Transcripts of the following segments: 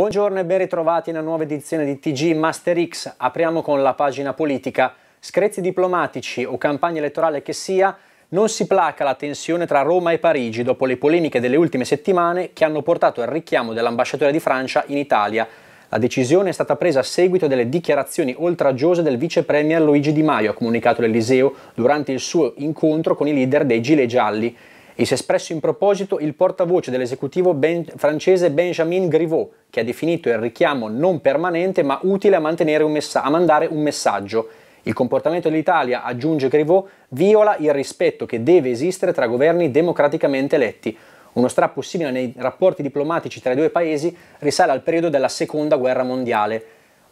Buongiorno e ben ritrovati in una nuova edizione di TG Master X. Apriamo con la pagina politica. Screzi diplomatici o campagna elettorale che sia, non si placa la tensione tra Roma e Parigi dopo le polemiche delle ultime settimane che hanno portato al richiamo dell'ambasciatore di Francia in Italia. La decisione è stata presa a seguito delle dichiarazioni oltraggiose del vice premier Luigi Di Maio, ha comunicato l'Eliseo durante il suo incontro con i leader dei Gile Gialli. E si è espresso in proposito il portavoce dell'esecutivo ben- francese Benjamin Griveaux, che ha definito il richiamo non permanente ma utile a, un messa- a mandare un messaggio. Il comportamento dell'Italia, aggiunge Griveaux, viola il rispetto che deve esistere tra governi democraticamente eletti. Uno strappo simile nei rapporti diplomatici tra i due paesi risale al periodo della Seconda Guerra Mondiale.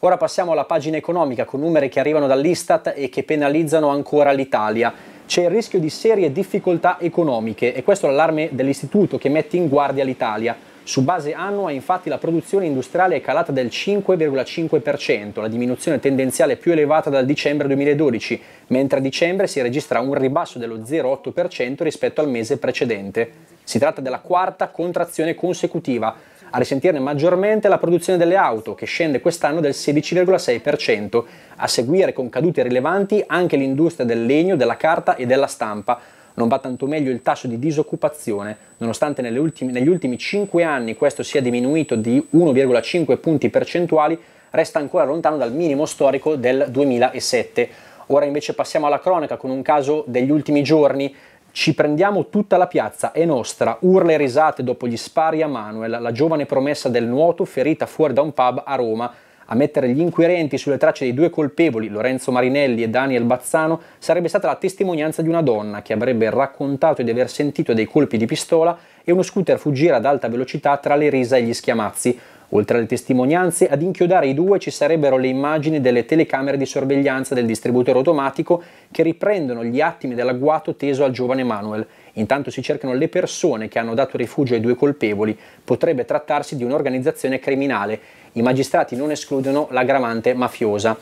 Ora passiamo alla pagina economica con numeri che arrivano dall'Istat e che penalizzano ancora l'Italia c'è il rischio di serie difficoltà economiche e questo è l'allarme dell'istituto che mette in guardia l'Italia. Su base annua infatti la produzione industriale è calata del 5,5%, la diminuzione tendenziale più elevata dal dicembre 2012, mentre a dicembre si registra un ribasso dello 0,8% rispetto al mese precedente. Si tratta della quarta contrazione consecutiva a risentirne maggiormente la produzione delle auto, che scende quest'anno del 16,6%, a seguire con cadute rilevanti anche l'industria del legno, della carta e della stampa, non va tanto meglio il tasso di disoccupazione, nonostante ultime, negli ultimi 5 anni questo sia diminuito di 1,5 punti percentuali, resta ancora lontano dal minimo storico del 2007. Ora invece passiamo alla cronaca con un caso degli ultimi giorni ci prendiamo tutta la piazza, è nostra, urla e risate dopo gli spari a Manuel, la giovane promessa del nuoto ferita fuori da un pub a Roma. A mettere gli inquirenti sulle tracce dei due colpevoli, Lorenzo Marinelli e Daniel Bazzano, sarebbe stata la testimonianza di una donna che avrebbe raccontato di aver sentito dei colpi di pistola e uno scooter fuggire ad alta velocità tra le risa e gli schiamazzi. Oltre alle testimonianze, ad inchiodare i due ci sarebbero le immagini delle telecamere di sorveglianza del distributore automatico che riprendono gli attimi dell'agguato teso al giovane Manuel. Intanto si cercano le persone che hanno dato rifugio ai due colpevoli. Potrebbe trattarsi di un'organizzazione criminale. I magistrati non escludono l'aggravante mafiosa.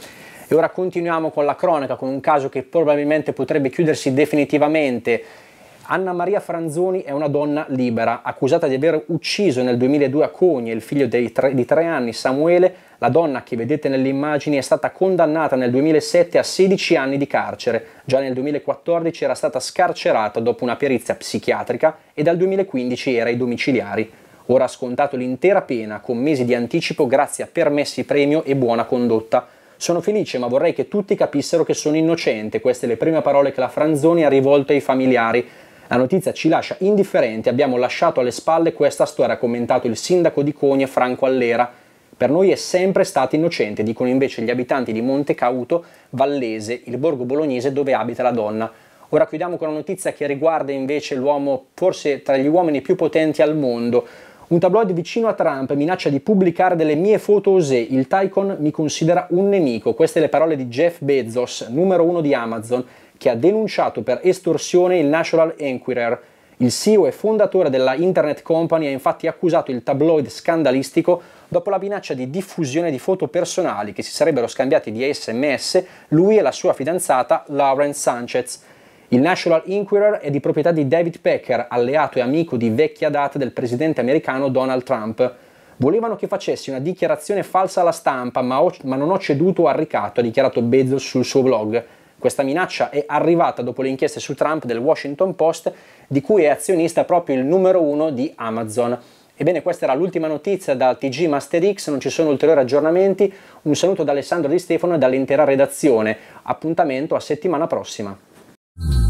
E ora continuiamo con la cronaca, con un caso che probabilmente potrebbe chiudersi definitivamente Anna Maria Franzoni è una donna libera, accusata di aver ucciso nel 2002 a Cogni il figlio tre, di tre anni Samuele. La donna che vedete nelle immagini è stata condannata nel 2007 a 16 anni di carcere. Già nel 2014 era stata scarcerata dopo una perizia psichiatrica e dal 2015 era ai domiciliari. Ora ha scontato l'intera pena con mesi di anticipo grazie a permessi premio e buona condotta. Sono felice, ma vorrei che tutti capissero che sono innocente. Queste le prime parole che la Franzoni ha rivolto ai familiari la notizia ci lascia indifferenti, abbiamo lasciato alle spalle questa storia, ha commentato il sindaco di Cogna Franco Allera. Per noi è sempre stato innocente, dicono invece gli abitanti di Montecauto, Vallese, il borgo bolognese dove abita la donna. Ora chiudiamo con una notizia che riguarda invece l'uomo, forse tra gli uomini più potenti al mondo, un tabloid vicino a Trump minaccia di pubblicare delle mie foto osè, il Tycoon mi considera un nemico. Queste le parole di Jeff Bezos, numero uno di Amazon, che ha denunciato per estorsione il National Enquirer. Il CEO e fondatore della Internet Company ha infatti accusato il tabloid scandalistico dopo la minaccia di diffusione di foto personali che si sarebbero scambiati via sms lui e la sua fidanzata Lauren Sanchez. Il National Inquirer è di proprietà di David Pecker, alleato e amico di vecchia data del presidente americano Donald Trump. Volevano che facessi una dichiarazione falsa alla stampa, ma, ho, ma non ho ceduto al ricatto, ha dichiarato Bezos sul suo blog. Questa minaccia è arrivata dopo le inchieste su Trump del Washington Post, di cui è azionista proprio il numero uno di Amazon. Ebbene, questa era l'ultima notizia dal TG Master X, non ci sono ulteriori aggiornamenti. Un saluto da Alessandro Di Stefano e dall'intera redazione. Appuntamento a settimana prossima. Mm-hmm.